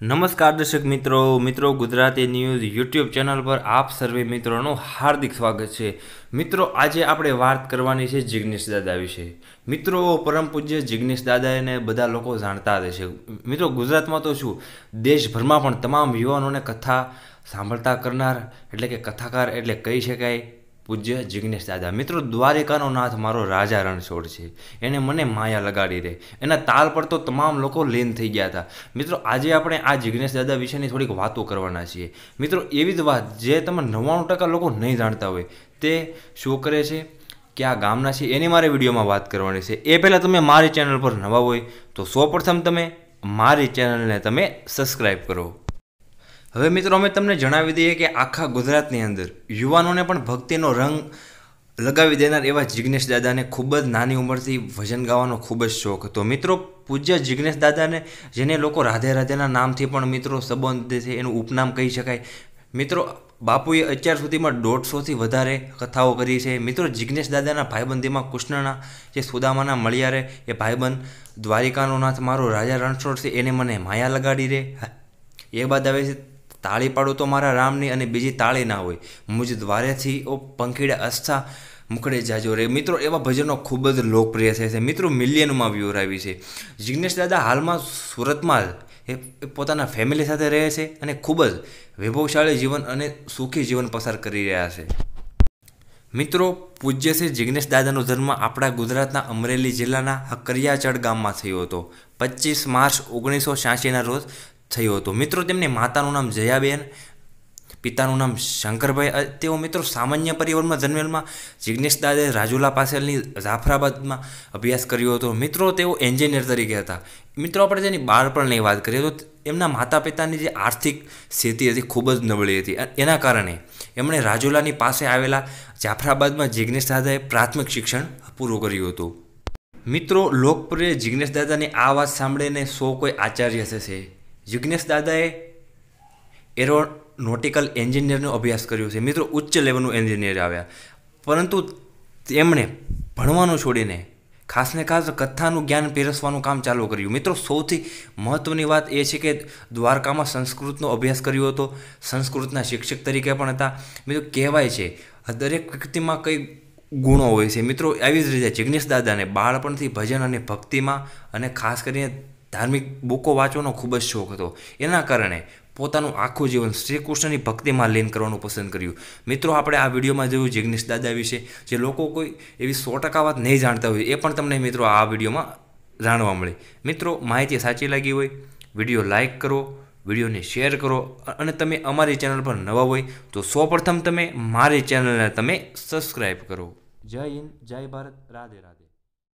નમસ્કાર દર્શક મિત્રો મિત્રો ગુજરાતી ન્યૂઝ યુટ્યુબ ચેનલ પર આપ સર્વે મિત્રોનું હાર્દિક સ્વાગત છે મિત્રો આજે આપણે વાત કરવાની છે જિગ્નેશ દાદા વિશે મિત્રો પરમ પૂજ્ય જિગ્નેશ દાદાને બધા લોકો જાણતા હશે મિત્રો ગુજરાતમાં તો શું દેશભરમાં પણ તમામ યુવાનોને કથા સાંભળતા કરનાર એટલે કે કથાકાર એટલે કહી શકાય પૂજ્ય જિગ્નેશ દાદા મિત્રો દ્વારિકાનો નાથ મારો રાજા રણછોડ છે એણે મને માયા લગાડી રે એના તાલ પર તો તમામ લોકો લીન થઈ ગયા હતા મિત્રો આજે આપણે આ જિગ્નેશ દાદા વિશેની થોડીક વાતો કરવાના છીએ મિત્રો એવી જ વાત જે તમે નવ્વાણું ટકા લોકો નહીં જાણતા હોય તે શું કરે છે કયા ગામના છે એની મારે વિડીયોમાં વાત કરવાની છે એ પહેલાં તમે મારી ચેનલ પર નવા હોય તો સૌ પ્રથમ તમે મારી ચેનલને તમે સબસ્ક્રાઈબ કરો હવે મિત્રો અમે તમને જણાવી દઈએ કે આખા ગુજરાતની અંદર યુવાનોને પણ ભક્તિનો રંગ લગાવી દેનાર એવા જિજ્ઞેશ દાદાને ખૂબ જ નાની ઉંમરથી ભજન ગાવાનો ખૂબ જ શોખ હતો મિત્રો પૂજ્ય જિજ્ઞેશ દાદાને જેને લોકો રાધે રાધેના નામથી પણ મિત્રો સંબંધ છે એનું ઉપનામ કહી શકાય મિત્રો બાપુએ અત્યાર સુધીમાં દોઢસોથી વધારે કથાઓ કરી છે મિત્રો જિજ્ઞેશ દાદાના ભાઈબંધીમાં કૃષ્ણના જે સુદામાના મળિયારે એ ભાઈબંધ દ્વારિકાનો નાથ મારો રાજા રણછોડ છે એને મને માયા લગાડી રે એ બાદ આવે છે તાળી પાડું તો મારા રામની અને બીજી તાળી ના હોય મુજ દ્વારેથી ઓ પંખીડા અસ્થા મુખડે જાજો રે મિત્રો એવા ભજનો ખૂબ જ લોકપ્રિય થાય છે મિત્રો મિલિયનમાં વ્યૂરાવી છે જિગ્નેશ દાદા હાલમાં સુરતમાં એ પોતાના ફેમિલી સાથે રહે છે અને ખૂબ જ વૈભવશાળી જીવન અને સુખી જીવન પસાર કરી રહ્યા છે મિત્રો પૂજ્ય શ્રી જિગ્નેશ દાદાનો જન્મ આપણા ગુજરાતના અમરેલી જિલ્લાના હકરિયાચડ ગામમાં થયો હતો પચીસ માર્ચ ઓગણીસો છ્યાસીના રોજ થયો હતો મિત્રો તેમની માતાનું નામ જયાબેન પિતાનું નામ શંકરભાઈ તેઓ મિત્રો સામાન્ય પરિવારમાં જન્મેલમાં જિજ્ઞેશ દાદે રાજુલા પાસેલની જાફરાબાદમાં અભ્યાસ કર્યો હતો મિત્રો તેઓ એન્જિનિયર તરીકે હતા મિત્રો આપણે જેની બાળપણની વાત કરીએ તો એમના માતા પિતાની જે આર્થિક સ્થિતિ હતી ખૂબ જ નબળી હતી એના કારણે એમણે રાજુલાની પાસે આવેલા જાફરાબાદમાં જિજ્ઞેશ દાદાએ પ્રાથમિક શિક્ષણ પૂરું કર્યું હતું મિત્રો લોકપ્રિય જિજ્ઞેશ દાદાની આ વાત સાંભળીને સો કોઈ આચાર્ય થશે જિજ્ઞેશ દાદાએ એરોનોટિકલ એન્જિનિયરનો અભ્યાસ કર્યો છે મિત્રો ઉચ્ચ લેવલનું એન્જિનિયર આવ્યા પરંતુ તેમણે ભણવાનું છોડીને ખાસ ને ખાસ કથાનું જ્ઞાન પીરસવાનું કામ ચાલુ કર્યું મિત્રો સૌથી મહત્ત્વની વાત એ છે કે દ્વારકામાં સંસ્કૃતનો અભ્યાસ કર્યો હતો સંસ્કૃતના શિક્ષક તરીકે પણ હતા મિત્રો કહેવાય છે દરેક વ્યક્તિમાં કંઈ ગુણો હોય છે મિત્રો આવી જ રીતે જિજ્ઞેશ દાદાને બાળપણથી ભજન અને ભક્તિમાં અને ખાસ કરીને ધાર્મિક બુકો વાંચવાનો ખૂબ જ શોખ હતો એના કારણે પોતાનું આખું જીવન શ્રી કૃષ્ણની ભક્તિમાં લીન કરવાનું પસંદ કર્યું મિત્રો આપણે આ વિડીયોમાં જોયું જિગ્નેશ દાદા વિશે જે લોકો કોઈ એવી સો ટકા વાત નહીં જાણતા હોય એ પણ તમને મિત્રો આ વિડીયોમાં જાણવા મળે મિત્રો માહિતી સાચી લાગી હોય વિડીયો લાઇક કરો વિડીયોને શેર કરો અને તમે અમારી ચેનલ પર નવા હોય તો સૌ પ્રથમ તમે મારી ચેનલને તમે સબસ્ક્રાઈબ કરો જય હિન્દ જય ભારત રાધે રાધે